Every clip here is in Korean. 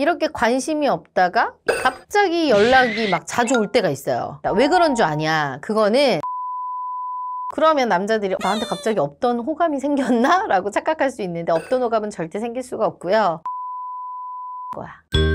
이렇게 관심이 없다가 갑자기 연락이 막 자주 올 때가 있어요 왜 그런 줄 아냐 그거는 그러면 남자들이 나한테 갑자기 없던 호감이 생겼나? 라고 착각할 수 있는데 없던 호감은 절대 생길 수가 없고요 거야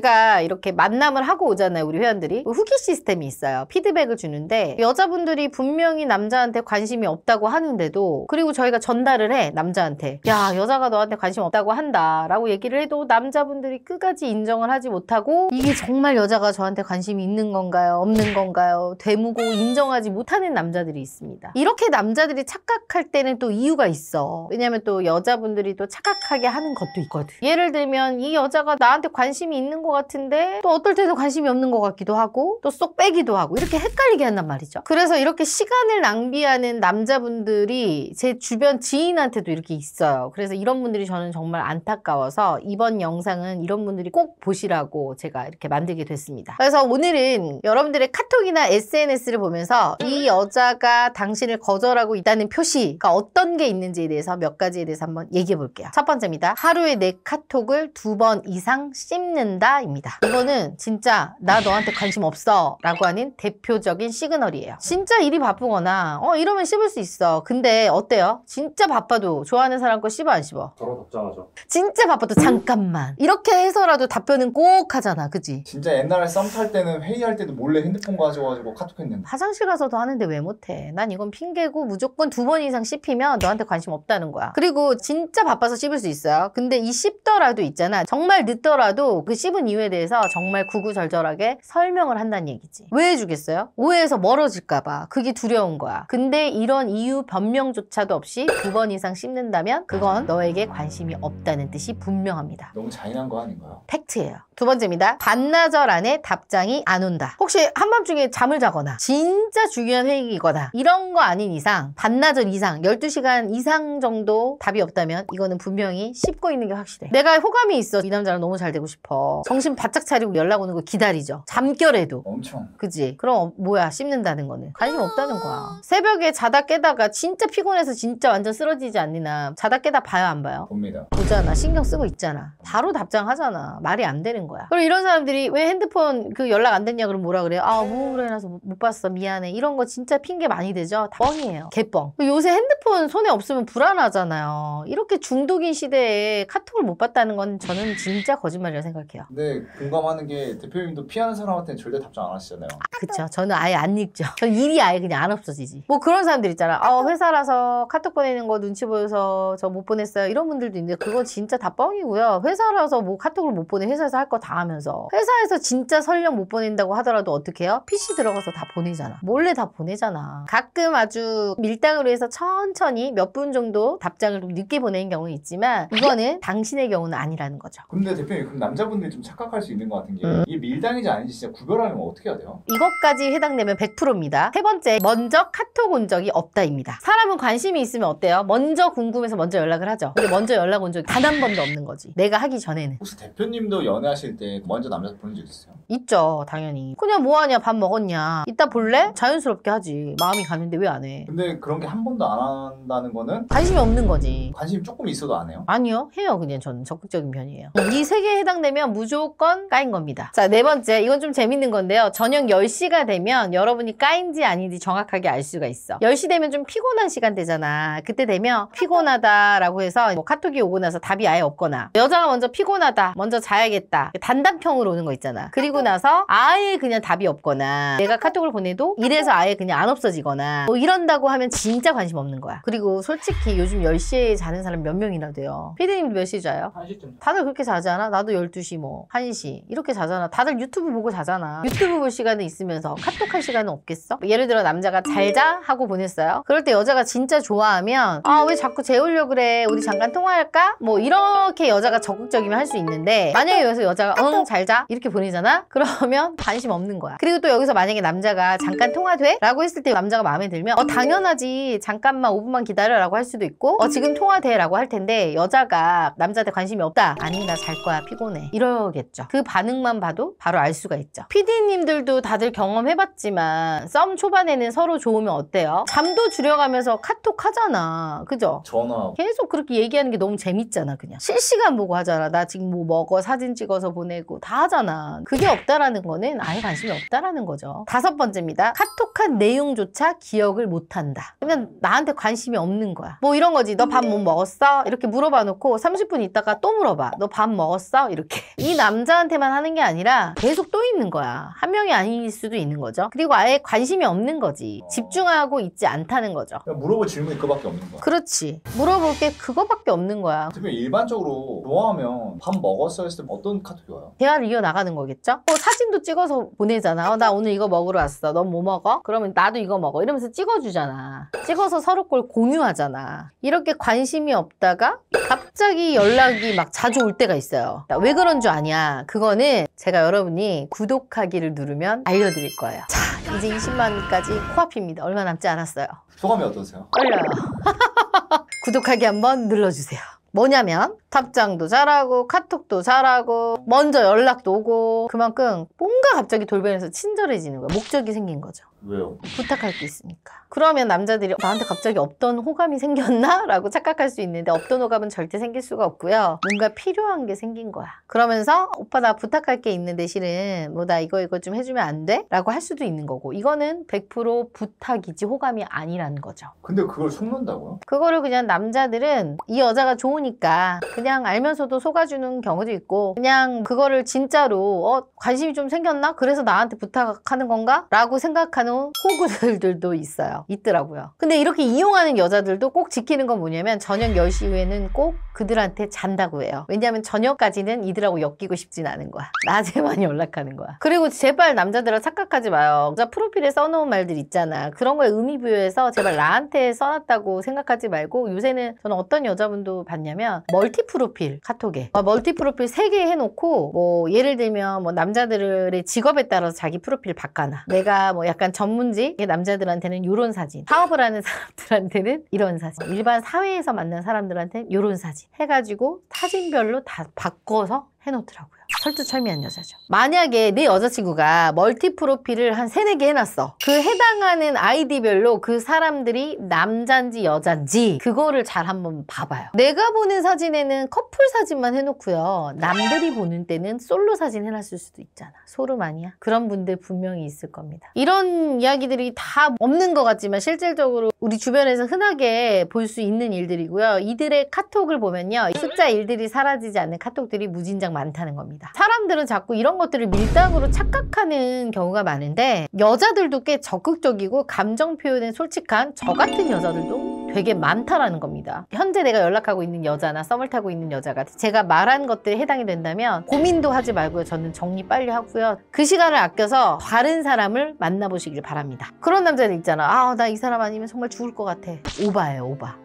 제가 이렇게 만남을 하고 오잖아요 우리 회원들이 뭐 후기 시스템이 있어요 피드백을 주는데 여자분들이 분명히 남자한테 관심이 없다고 하는데도 그리고 저희가 전달을 해 남자한테 야 여자가 너한테 관심 없다고 한다 라고 얘기를 해도 남자분들이 끝까지 인정을 하지 못하고 이게 정말 여자가 저한테 관심이 있는 건가요 없는 건가요 되묻고 인정하지 못하는 남자들이 있습니다 이렇게 남자들이 착각할 때는 또 이유가 있어 왜냐면 또 여자분들이 또 착각하게 하는 것도 있거든 예를 들면 이 여자가 나한테 관심이 있는 거것 같은데 또 어떨 때는 관심이 없는 것 같기도 하고 또 쏙 빼기도 하고 이렇게 헷갈리게 한단 말이죠. 그래서 이렇게 시간을 낭비하는 남자분들이 제 주변 지인한테도 이렇게 있어요. 그래서 이런 분들이 저는 정말 안타까워서 이번 영상은 이런 분들이 꼭 보시라고 제가 이렇게 만들게 됐습니다. 그래서 오늘은 여러분들의 카톡이나 SNS를 보면서 이 여자가 당신을 거절하고 있다는 표시가 어떤 게 있는지에 대해서 몇 가지에 대해서 한번 얘기해 볼게요. 첫 번째입니다. 하루에 내 카톡을 두 번 이상 씹는다. 입니다 이거는 진짜 나 너한테 관심 없어 라고 하는 대표적인 시그널이에요. 진짜 일이 바쁘거나 어 이러면 씹을 수 있어. 근데 어때요? 진짜 바빠도 좋아하는 사람 거 씹어 안 씹어? 저런 답장하죠. 진짜 바빠도 잠깐만 이렇게 해서라도 답변은 꼭 하잖아. 그지? 진짜 옛날에 썸탈 때는 회의할 때도 몰래 핸드폰 가져가지고 카톡했는데 화장실 가서도 하는데 왜 못해? 난 이건 핑계고 무조건 두 번 이상 씹히면 너한테 관심 없다는 거야. 그리고 진짜 바빠서 씹을 수 있어요. 근데 이 씹더라도 있잖아. 정말 늦더라도 그 씹은 출퇴 이유에 대해서 정말 구구절절하게 설명을 한다는 얘기지. 왜 해주겠어요? 오해에서 멀어질까봐. 그게 두려운 거야. 근데 이런 이유 변명조차도 없이 두 번 이상 씹는다면 그건 너에게 관심이 없다는 뜻이 분명합니다. 너무 잔인한 거 아닌가요? 팩트예요. 두 번째입니다. 반나절 안에 답장이 안 온다. 혹시 한밤중에 잠을 자거나 진짜 중요한 회의이거나 이런 거 아닌 이상 반나절 이상 12시간 이상 정도 답이 없다면 이거는 분명히 씹고 있는 게 확실해. 내가 호감이 있어. 이 남자랑 너무 잘 되고 싶어. 정신 바짝 차리고 연락 오는 거 기다리죠. 잠결에도. 엄청. 그지? 그럼 뭐야 씹는다는 거는 관심 없다는 거야. 새벽에 자다 깨다가 진짜 피곤해서 진짜 완전 쓰러지지 않니나 자다 깨다 봐요 안 봐요? 봅니다. 보잖아. 신경 쓰고 있잖아. 바로 답장하잖아. 말이 안 되는 거야. 그리고 이런 사람들이 왜 핸드폰 그 연락 안 됐냐 그럼 뭐라 그래요? 아뭐울해서못 봤어 미안해. 이런 거 진짜 핑계 많이 되죠. 다 뻥이에요. 개뻥. 요새 핸드폰 손에 없으면 불안하잖아요. 이렇게 중독인 시대에 카톡을 못 봤다는 건 저는 진짜 거짓말이라 생각해요. 근데 공감하는 게 대표님도 피하는 사람한테는 절대 답장 안 하시잖아요. 그쵸. 저는 아예 안 읽죠. 전 일이 아예 그냥 안 없어지지. 뭐 그런 사람들 있잖아. 어, 회사라서 카톡 보내는 거 눈치 보여서 저 못 보냈어요. 이런 분들도 있는데 그거 진짜 다 뻥이고요. 회사라서 뭐 카톡을 못 보내. 회사에서 할 거 다 하면서. 회사에서 진짜 설령 못 보낸다고 하더라도 어떻게 해요? PC 들어가서 다 보내잖아. 몰래 다 보내잖아. 가끔 아주 밀당으로 해서 천천히 몇 분 정도 답장을 좀 늦게 보내는 경우 있지만 이거는 당신의 경우는 아니라는 거죠. 근데 대표님 그럼 남자분들이 좀 착각할 수 있는 것 같은 게 음. 이게 밀당이지 아닌지 진짜 구별하려면 어떻게 해야 돼요? 이것까지 해당되면 100%입니다. 세 번째, 먼저 카톡 온 적이 없다입니다. 사람은 관심이 있으면 어때요? 먼저 궁금해서 먼저 연락을 하죠. 근데 먼저 연락 온 적이 단 한 번도 없는 거지. 내가 하기 전에는. 혹시 대표님도 연애하실 때 먼저 남자 보는 적있으세요 있죠, 당연히. 그냥 뭐하냐, 밥 먹었냐. 이따 볼래? 자연스럽게 하지. 마음이 가는데 왜 안 해? 근데 그런 게 한 번도 안 한다는 거는 관심이 없는 거지. 관심이 조금 있어도 안 해요? 아니요, 해요. 그냥 저는 적극적인 편이에요. 이 세 개에 해당되면 무조 무조건 까인 겁니다. 자, 네 번째. 이건 좀 재밌는 건데요. 저녁 10시가 되면 여러분이 까인지 아닌지 정확하게 알 수가 있어. 10시 되면 좀 피곤한 시간되잖아 그때 되면 피곤하다라고 해서 뭐 카톡이 오고 나서 답이 아예 없거나 여자가 먼저 피곤하다. 먼저 자야겠다. 단답형으로 오는 거 있잖아. 그리고 나서 아예 그냥 답이 없거나 내가 카톡을 보내도 이래서 아예 그냥 안 없어지거나 뭐 이런다고 하면 진짜 관심 없는 거야. 그리고 솔직히 요즘 10시에 자는 사람 몇 명이나 돼요. 피디님도 몇시에 자요? 다들 그렇게 자지 않아? 나도 12시 뭐 1시 이렇게 자잖아 다들 유튜브 보고 자잖아 유튜브 볼 시간은 있으면서 카톡 할 시간은 없겠어? 예를 들어 남자가 잘 자 하고 보냈어요 그럴 때 여자가 진짜 좋아하면 아 왜 자꾸 재우려 그래 우리 잠깐 통화할까? 뭐 이렇게 여자가 적극적이면 할 수 있는데 만약에 여기서 여자가 응 잘자 이렇게 보내잖아 그러면 관심 없는 거야 그리고 또 여기서 만약에 남자가 잠깐 통화돼? 라고 했을 때 남자가 마음에 들면 어 당연하지 잠깐만 5분만 기다려 라고 할 수도 있고 어 지금 통화돼 라고 할 텐데 여자가 남자한테 관심이 없다 아니 나 잘 거야 피곤해 이러게 거겠죠. 그 반응만 봐도 바로 알 수가 있죠. PD님들도 다들 경험해봤지만 썸 초반에는 서로 좋으면 어때요? 잠도 줄여가면서 카톡 하잖아. 그죠? 전화. 계속 그렇게 얘기하는 게 너무 재밌잖아 그냥. 실시간 보고 하잖아. 나 지금 뭐 먹어 사진 찍어서 보내고 다 하잖아. 그게 없다라는 거는 아예 관심이 없다라는 거죠. 다섯 번째입니다. 카톡한 내용조차 기억을 못한다. 그러면 나한테 관심이 없는 거야. 뭐 이런 거지. 너 밥 못 먹었어? 이렇게 물어봐 놓고 30분 있다가 또 물어봐. 너 밥 먹었어? 이렇게. 이 나. 남자한테만 하는 게 아니라 계속 또 있는 거야. 한 명이 아닐 수도 있는 거죠. 그리고 아예 관심이 없는 거지. 집중하고 있지 않다는 거죠. 그냥 물어볼 질문이 그거밖에 없는 거야. 그렇지. 물어볼 게 그거밖에 없는 거야. 대표 일반적으로 좋아하면 밥 먹었어 했을 때 어떤 카톡이 와요? 대화를 이어나가는 거겠죠? 어, 사진도 찍어서 보내잖아. 어, 나 오늘 이거 먹으러 왔어. 넌 뭐 먹어? 그러면 나도 이거 먹어. 이러면서 찍어주잖아. 찍어서 서로 걸 공유하잖아. 이렇게 관심이 없다가 갑자기 연락이 막 자주 올 때가 있어요. 왜 그런 줄 아니? 거냐 그거는 제가 여러분이 구독하기를 누르면 알려드릴 거예요 자 이제 20만까지 코앞입니다 얼마 남지 않았어요 소감이 어떠세요? 떨려요 구독하기 한번 눌러주세요 뭐냐면 답장도 잘하고 카톡도 잘하고 먼저 연락도 오고 그만큼 뭔가 갑자기 돌변해서 친절해지는 거야 목적이 생긴 거죠 왜요? 부탁할 게 있으니까 그러면 남자들이 나한테 갑자기 없던 호감이 생겼나? 라고 착각할 수 있는데 없던 호감은 절대 생길 수가 없고요 뭔가 필요한 게 생긴 거야 그러면서 오빠 나 부탁할 게 있는데 실은 뭐 나 이거 이거 좀 해주면 안 돼? 라고 할 수도 있는 거고 이거는 100% 부탁이지 호감이 아니라는 거죠 근데 그걸 속는다고요? 그거를 그냥 남자들은 이 여자가 좋으니까 그냥 알면서도 속아주는 경우도 있고 그냥 그거를 진짜로 어 관심이 좀 생겼나? 그래서 나한테 부탁하는 건가? 라고 생각하는 호구들도 있어요. 있더라고요. 근데 이렇게 이용하는 여자들도 꼭 지키는 건 뭐냐면 저녁 10시 이후에는 꼭 그들한테 잔다고 해요. 왜냐하면 저녁까지는 이들하고 엮이고 싶진 않은 거야. 낮에만 연락하는 거야. 그리고 제발 남자들아 착각하지 마요. 여자 프로필에 써놓은 말들 있잖아. 그런 거에 의미부여해서 제발 나한테 써놨다고 생각하지 말고 요새는 저는 어떤 여자분도 봤냐면 멀티 프로필 카톡에 어, 멀티 프로필 3개 해놓고 뭐 예를 들면 뭐 남자들의 직업에 따라서 자기 프로필 바꿔놔 내가 뭐 약간 전문직 남자들한테는 이런 사진 사업을 하는 사람들한테는 이런 사진 일반 사회에서 만난 사람들한테는 이런 사진 해가지고 사진별로 다 바꿔서 해놓더라고요 철두철미한 여자죠. 만약에 네 여자친구가 멀티 프로필을 한 세네 개 해놨어. 그 해당하는 아이디별로 그 사람들이 남잔지 여잔지 그거를 잘 한번 봐봐요. 내가 보는 사진에는 커플 사진만 해놓고요. 남들이 보는 때는 솔로 사진 해놨을 수도 있잖아. 소름 아니야? 그런 분들 분명히 있을 겁니다. 이런 이야기들이 다 없는 것 같지만 실질적으로 우리 주변에서 흔하게 볼 수 있는 일들이고요. 이들의 카톡을 보면요. 숫자 일들이 사라지지 않는 카톡들이 무진장 많다는 겁니다. 있니다 사람들은 자꾸 이런 것들을 밀당으로 착각하는 경우가 많은데 여자들도 꽤 적극적이고 감정 표현에 솔직한 저 같은 여자들도 되게 많다라는 겁니다. 현재 내가 연락하고 있는 여자나 썸을 타고 있는 여자가 제가 말한 것들에 해당이 된다면 고민도 하지 말고요. 저는 정리 빨리 하고요. 그 시간을 아껴서 다른 사람을 만나보시길 바랍니다. 그런 남자들 있잖아. 아, 나 이 사람 아니면 정말 죽을 것 같아. 오바예요, 오바.